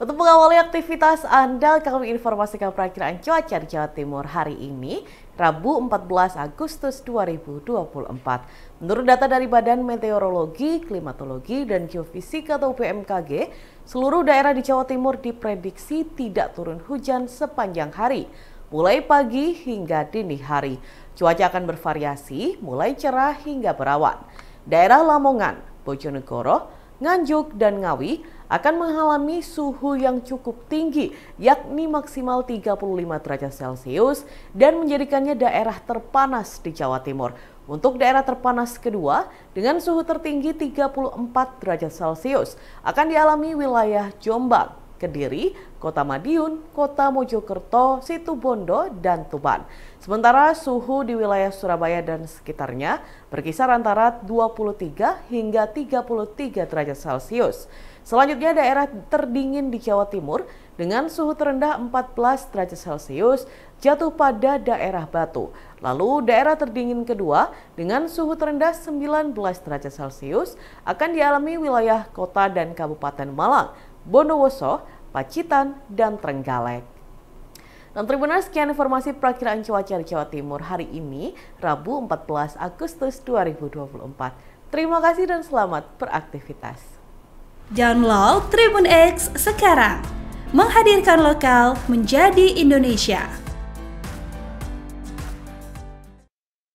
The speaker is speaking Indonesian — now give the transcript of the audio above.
Untuk mengawali aktivitas Anda, kami informasikan perakiran cuaca di Jawa Timur hari ini, Rabu 14 Agustus 2024. Menurut data dari Badan Meteorologi, Klimatologi, dan Geofisika atau BMKG, seluruh daerah di Jawa Timur diprediksi tidak turun hujan sepanjang hari, mulai pagi hingga dini hari. Cuaca akan bervariasi, mulai cerah hingga berawan. Daerah Lamongan, Bojonegoro, Nganjuk, dan Ngawi akan mengalami suhu yang cukup tinggi, yakni maksimal 35 derajat Celcius dan menjadikannya daerah terpanas di Jawa Timur. Untuk daerah terpanas kedua, dengan suhu tertinggi 34 derajat Celcius, akan dialami wilayah Jombang. Kediri, Kota Madiun, Kota Mojokerto, Situbondo, dan Tuban. Sementara suhu di wilayah Surabaya dan sekitarnya berkisar antara 23 hingga 33 derajat Celcius. Selanjutnya daerah terdingin di Jawa Timur dengan suhu terendah 14 derajat Celcius jatuh pada daerah Batu. Lalu daerah terdingin kedua dengan suhu terendah 19 derajat Celcius akan dialami wilayah kota dan Kabupaten Malang Bondowoso, Pacitan, dan Trenggalek. Dan Tribuners, sekian informasi perakiraan cuaca di Jawa Timur hari ini, Rabu 14 Agustus 2024. Terima kasih dan selamat beraktivitas. Download Tribun X sekarang. Menghadirkan lokal menjadi Indonesia.